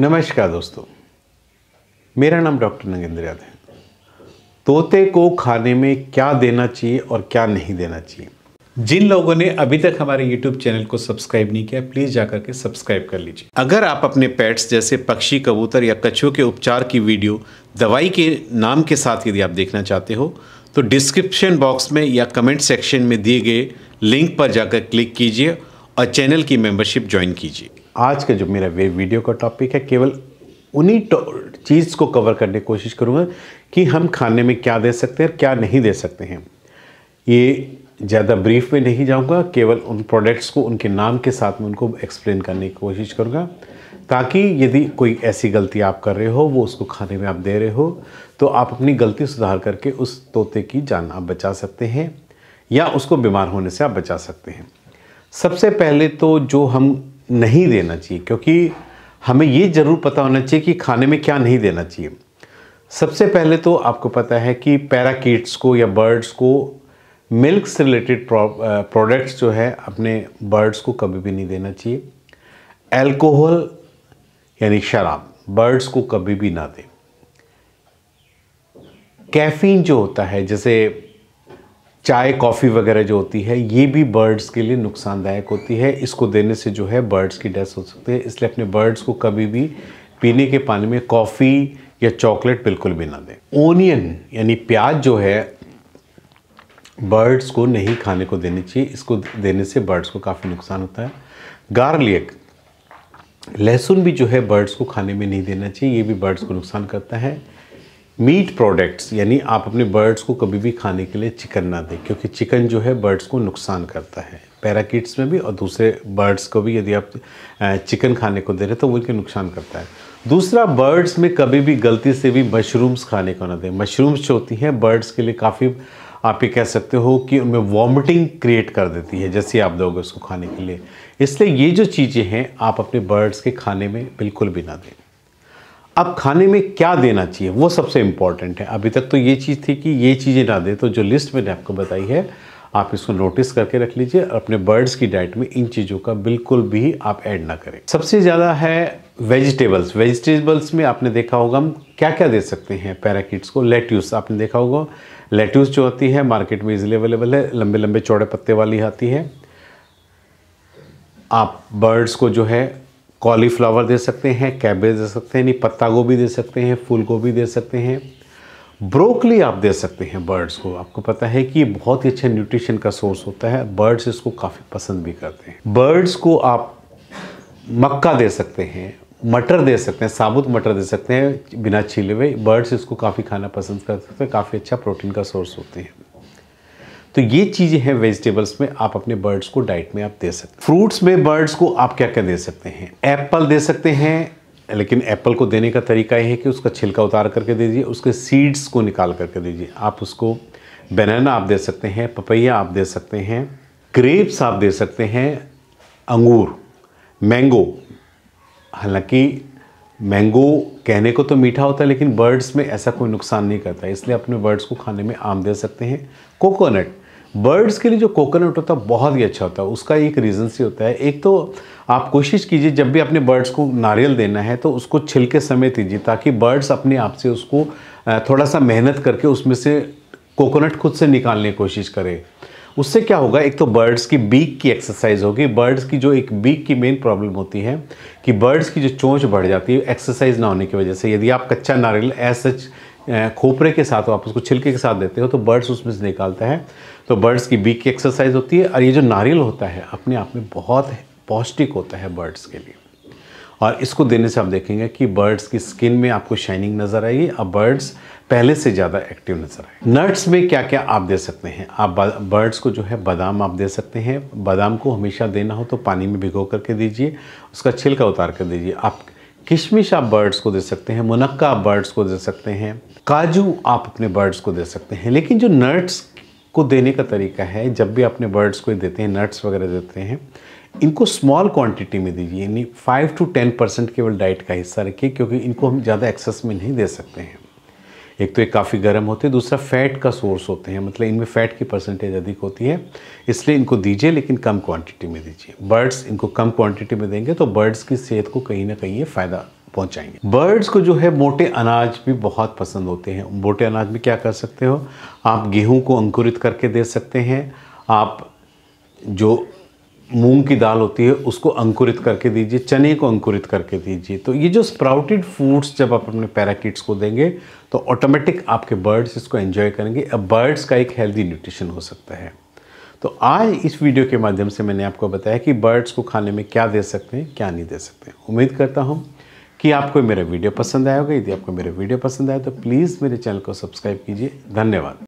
नमस्कार दोस्तों मेरा नाम डॉक्टर नगेंद्र यादव है तोते को खाने में क्या देना चाहिए और क्या नहीं देना चाहिए जिन लोगों ने अभी तक हमारे YouTube चैनल को सब्सक्राइब नहीं किया प्लीज़ जाकर के सब्सक्राइब कर लीजिए अगर आप अपने पेट्स जैसे पक्षी कबूतर या कछुओं के उपचार की वीडियो दवाई के नाम के साथ यदि आप देखना चाहते हो तो डिस्क्रिप्शन बॉक्स में या कमेंट सेक्शन में दिए गए लिंक पर जाकर क्लिक कीजिए और चैनल की मेम्बरशिप ज्वाइन कीजिए आज का जो मेरा वीडियो का टॉपिक है केवल उन्हीं चीज़ को कवर करने की कोशिश करूँगा कि हम खाने में क्या दे सकते हैं और क्या नहीं दे सकते हैं ये ज़्यादा ब्रीफ में नहीं जाऊँगा केवल उन प्रोडक्ट्स को उनके नाम के साथ में उनको एक्सप्लेन करने की कोशिश करूँगा ताकि यदि कोई ऐसी गलती आप कर रहे हो वो उसको खाने में आप दे रहे हो तो आप अपनी गलती सुधार करके उस तोते की जान आप बचा सकते हैं या उसको बीमार होने से आप बचा सकते हैं सबसे पहले तो जो हम नहीं देना चाहिए क्योंकि हमें ये ज़रूर पता होना चाहिए कि खाने में क्या नहीं देना चाहिए सबसे पहले तो आपको पता है कि पैराकीट्स को या बर्ड्स को मिल्क से रिलेटेड प्रोडक्ट्स जो है अपने बर्ड्स को कभी भी नहीं देना चाहिए एल्कोहल यानी शराब बर्ड्स को कभी भी ना दें कैफीन जो होता है जैसे चाय कॉफ़ी वगैरह जो होती है ये भी बर्ड्स के लिए नुकसानदायक होती है इसको देने से जो है बर्ड्स की डेथ हो सकती है इसलिए अपने बर्ड्स को कभी भी पीने के पानी में कॉफ़ी या चॉकलेट बिल्कुल भी ना दें ओनियन यानी प्याज जो है बर्ड्स को नहीं खाने को देनी चाहिए इसको देने से बर्ड्स को काफ़ी नुकसान होता है गार्लिक लहसुन भी जो है बर्ड्स को खाने में नहीं देना चाहिए ये भी बर्ड्स को नुकसान करता है मीट प्रोडक्ट्स यानी आप अपने बर्ड्स को कभी भी खाने के लिए चिकन ना दें क्योंकि चिकन जो है बर्ड्स को नुकसान करता है पैराकिट्स में भी और दूसरे बर्ड्स को भी यदि आप चिकन खाने को दे रहे तो वो उनके नुकसान करता है दूसरा बर्ड्स में कभी भी गलती से भी मशरूम्स खाने को ना दें मशरूम्स जो होती हैं बर्ड्स के लिए काफ़ी आप ये कह सकते हो कि उनमें वॉमिटिंग क्रिएट कर देती है जैसे आप दोगे उसको खाने के लिए इसलिए ये जो चीज़ें हैं आप अपने बर्ड्स के खाने में बिल्कुल भी ना दें अब खाने में क्या देना चाहिए वो सबसे इम्पॉर्टेंट है अभी तक तो ये चीज़ थी कि ये चीज़ें ना दें तो जो लिस्ट मैंने आपको बताई है आप इसको नोटिस करके रख लीजिए और अपने बर्ड्स की डाइट में इन चीज़ों का बिल्कुल भी आप ऐड ना करें सबसे ज़्यादा है वेजिटेबल्स वेजिटेबल्स में आपने देखा होगा हम क्या क्या दे सकते हैं पैराकिट्स को लेट्यूस आपने देखा होगा लेट्यूस जो आती है मार्केट में इजिली अवेलेबल है लंबे लंबे चौड़े पत्ते वाली आती है आप बर्ड्स को जो है कॉलीफ्लावर दे सकते हैं कैबेज दे सकते हैं नहीं पत्ता गोभी दे सकते हैं फूल गोभी दे सकते हैं ब्रोकली आप दे सकते हैं बर्ड्स को आपको पता है कि बहुत ही अच्छा न्यूट्रिशन का सोर्स होता है बर्ड्स इसको काफ़ी पसंद भी करते हैं बर्ड्स को आप मक्का दे सकते हैं मटर दे सकते हैं साबुत मटर दे सकते हैं बिना छीले हुए बर्ड्स इसको काफ़ी खाना पसंद कर सकते हैं काफ़ी अच्छा प्रोटीन का सोर्स होते हैं तो ये चीज़ें हैं वेजिटेबल्स में आप अपने बर्ड्स को डाइट में आप दे सकते हैं फ्रूट्स में बर्ड्स को आप क्या क्या दे सकते हैं एप्पल दे सकते हैं लेकिन एप्पल को देने का तरीका यह है कि उसका छिलका उतार करके दीजिए उसके सीड्स को निकाल करके दीजिए आप उसको बनाना आप दे सकते हैं पपैया आप दे सकते हैं ग्रेप्स आप दे सकते हैं अंगूर मैंगो हालांकि मैंगो कहने को तो मीठा होता है लेकिन बर्ड्स में ऐसा कोई नुकसान नहीं करता इसलिए अपने बर्ड्स को खाने में आम दे सकते हैं कोकोनट बर्ड्स के लिए जो कोकोनट होता है बहुत ही अच्छा होता है उसका एक रीज़न से होता है एक तो आप कोशिश कीजिए जब भी अपने बर्ड्स को नारियल देना है तो उसको छिलके समेत दीजिए ताकि बर्ड्स अपने आप से उसको थोड़ा सा मेहनत करके उसमें से कोकोनट खुद से निकालने की कोशिश करें उससे क्या होगा एक तो बर्ड्स की बीक की एक्सरसाइज होगी बर्ड्स की जो एक बीक की मेन प्रॉब्लम होती है कि बर्ड्स की जो चोंच बढ़ जाती है एक्सरसाइज ना होने की वजह से यदि आप कच्चा नारियल एज सच खोपरे के साथ आप उसको छिलके के साथ देते हो तो बर्ड्स उसमें से निकालता है तो बर्ड्स की बीक की एक्सरसाइज होती है और ये जो नारियल होता है अपने आप में बहुत पौष्टिक होता है बर्ड्स के लिए और इसको देने से आप देखेंगे कि बर्ड्स की स्किन में आपको शाइनिंग नज़र आएगी और बर्ड्स पहले से ज़्यादा एक्टिव नज़र आए नट्स में क्या क्या आप दे सकते हैं आप बर्ड्स को जो है बादाम आप दे सकते हैं बादाम को हमेशा देना हो तो पानी में भिगो करके दीजिए उसका छिलका उतार कर दीजिए आप किशमिश आप बर्ड्स को दे सकते हैं मुनक्का आप बर्ड्स को दे सकते हैं काजू आप अपने बर्ड्स को दे सकते हैं लेकिन जो नट्स को देने का तरीका है जब भी अपने बर्ड्स को देते हैं नट्स वगैरह देते हैं इनको स्मॉल क्वांटिटी में दीजिए यानी फाइव टू टेन परसेंट केवल डाइट का हिस्सा रखिए क्योंकि इनको हम ज़्यादा एक्सेस में नहीं दे सकते हैं एक तो ये काफ़ी गर्म होते हैं दूसरा फैट का सोर्स होते हैं मतलब इनमें फ़ैट की परसेंटेज अधिक होती है इसलिए इनको दीजिए लेकिन कम क्वांटिटी में दीजिए बर्ड्स इनको कम क्वांटिटी में देंगे तो बर्ड्स की सेहत को कहीं ना कहीं ये फ़ायदा पहुंचाएंगे बर्ड्स को जो है मोटे अनाज भी बहुत पसंद होते हैं मोटे अनाज में क्या कर सकते हो आप गेहूँ को अंकुरित करके दे सकते हैं आप जो मूंग की दाल होती है उसको अंकुरित करके दीजिए चने को अंकुरित करके दीजिए तो ये जो स्प्राउटेड फूड्स जब आप अपने पैराकिट्स को देंगे तो ऑटोमेटिक आपके बर्ड्स इसको एंजॉय करेंगे अब बर्ड्स का एक हेल्दी न्यूट्रिशन हो सकता है तो आज इस वीडियो के माध्यम से मैंने आपको बताया कि बर्ड्स को खाने में क्या दे सकते हैं क्या नहीं दे सकते हैं उम्मीद करता हूँ कि आपको मेरा वीडियो पसंद आया होगा यदि आपको मेरा वीडियो पसंद आया तो प्लीज़ मेरे चैनल को सब्सक्राइब कीजिए धन्यवाद